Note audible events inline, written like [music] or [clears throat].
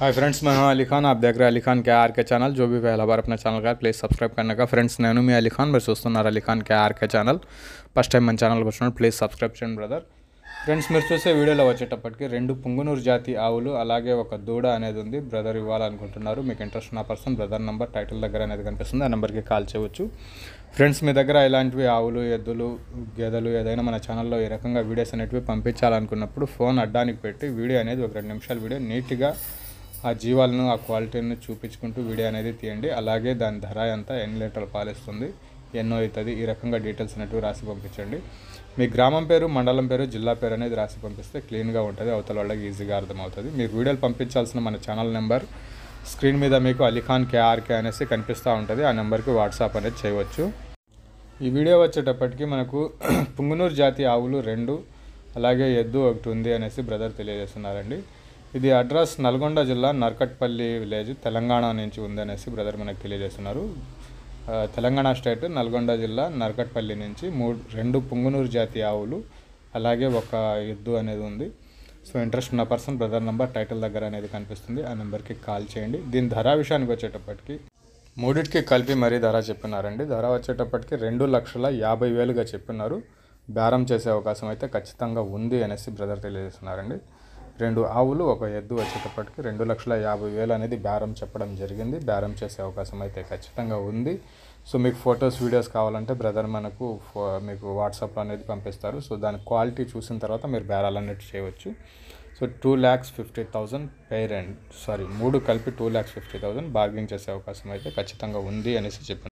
hi friends मैं అలీఖాన్ अली खान आप देख ఛానల్ हैं अली खान के आर के चैनल जो भी पहला बार अपना चैनल का प्लीज़ చూస్తున్నారు Alikhan Khan K RK channel first time మన ఛానల్ వచ్చినప్పుడు ప్లీజ్ సబ్స్క్రైబ్ చేయండి బ్రదర్ ఫ్రెండ్స్ మీరు చూసే వీడియోలో వచ్చేటప్పటికి రెండు పుంగునూరు జాతి ఆవులు అలాగే ఒక దూడ అనేది ఉంది బ్రదర్ ఇవ్వాలనుకుంటున్నారు మీకు ఇంట్రెస్ట్ ఉన్న పర్సన్ బ్రదర్ నెంబర్ టైటిల్ దగ్గర అనేది కనిపిస్తుంది ఆ నెంబర్కి కాల్ చేయవచ్చు ఫ్రెండ్స్ మీ దగ్గర ఇలాంటివి ఆవులు ఎద్దులు గేదెలు ఏదైనా మన ఛానల్లో ఈ రకంగా వీడియోస్ అనేటివి పంపించాలనుకున్నప్పుడు ఫోన్ అడ్డానికి పెట్టి వీడియో అనేది ఒక రెండు నిమిషాల వీడియో నీట్గా ఆ జీవాలను ఆ క్వాలిటీని చూపించుకుంటూ వీడియో అనేది తీయండి అలాగే దాని ధర ఎంత ఎన్ని లీటర్లు పాలిస్తుంది ఎన్నో అవుతుంది ఈ రకంగా డీటెయిల్స్ అనేటివి రాసి పంపించండి మీ గ్రామం పేరు మండలం పేరు జిల్లా పేరు అనేది రాసి పంపిస్తే క్లీన్గా ఉంటుంది అవతల వాళ్ళకి ఈజీగా అర్థమవుతుంది మీరు వీడియోలు పంపించాల్సిన మన ఛానల్ నెంబర్ స్క్రీన్ మీద మీకు అలీఖాన్ కేఆర్కే అనేసి కనిపిస్తూ ఉంటుంది ఆ నెంబర్కి వాట్సాప్ అనేది చేయవచ్చు ఈ వీడియో వచ్చేటప్పటికి మనకు [clears throat] పుంగునూరు జాతి ఆవులు రెండు అలాగే ఎద్దు ఒకటి ఉంది అనేసి బ్రదర్ తెలియజేస్తున్నారండి ఇది అడ్రస్ నల్గొండ జిల్లా నర్కట్పల్లి విలేజ్ తెలంగాణ నుంచి ఉందనేసి బ్రదర్ మనకు తెలియజేస్తున్నారు తెలంగాణ స్టేట్ నల్గొండ జిల్లా నర్కట్పల్లి నుంచి మూడు రెండు పుంగునూరు జాతి ఆవులు అలాగే ఒక ఎద్దు అనేది ఉంది సో ఇంట్రెస్ట్ ఉన్న పర్సన్ బ్రదర్ నెంబర్ టైటిల్ దగ్గర అనేది కనిపిస్తుంది ఆ నెంబర్కి కాల్ చేయండి దీని ధర విషయానికి వచ్చేటప్పటికి మూడిటికి కలిపి మరీ ధర చెప్పినారండి ధర వచ్చేటప్పటికి రెండు లక్షల యాభై వేలుగా చెప్పినారు బేరం చేసే అవకాశం అయితే ఖచ్చితంగా ఉంది అనేసి బ్రదర్ తెలియజేస్తున్నారండి రెండు ఆవులు ఒక ఎద్దు వచ్చేటప్పటికి రెండు లక్షల యాభై వేలు అనేది బేరం చెప్పడం జరిగింది బేరం చేసే అవకాశం అయితే ఖచ్చితంగా ఉంది సో మీకు ఫొటోస్ వీడియోస్ కావాలంటే బ్రదర్ మనకు మీకు వాట్సాప్లో అనేది పంపిస్తారు సో దాని క్వాలిటీ చూసిన తర్వాత మీరు బ్యారాలు అన్నట్టు చేయవచ్చు so two lakhs fifty thousand parent sorry మూడు కలిపి two lakhs fifty thousand bargaining చేసే అవకాశం అయితే ఖచ్చితంగా ఉంది అనేసి చెప్పాను